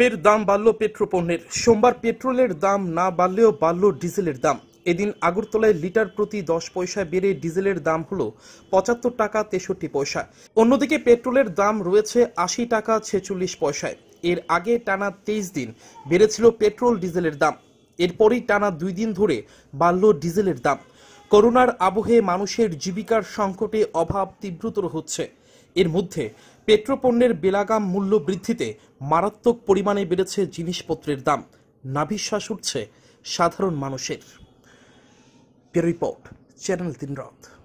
ফের দাম বাড়ল পণ্যের সোমবার পেট্রোলের দাম না বাড়লেও বাড়ল ডিজেলের দাম এদিন আগরতলায় লিটার প্রতি দশ পয়সা বেড়ে ডিজেলের দাম হল পঁচাত্তর টাকা তেষট্টি পয়সা অন্যদিকে পেট্রোলের দাম রয়েছে আশি টাকা ছেচল্লিশ পয়সায় এর আগে টানা তেইশ দিন বেড়েছিল পেট্রোল ডিজেলের দাম এরপরই টানা দুই দিন ধরে বাড়ল ডিজেলের দাম করোনার আবহে মানুষের জীবিকার সংকটে অভাব তীব্রতর হচ্ছে এর মধ্যে পেট্রোপণ্যের বেলাগাম মূল্য বৃদ্ধিতে মারাত্মক পরিমাণে বেড়েছে জিনিসপত্রের দাম নাভিশ্বাস উঠছে সাধারণ মানুষের রিপোর্ট চ্যানেল তিন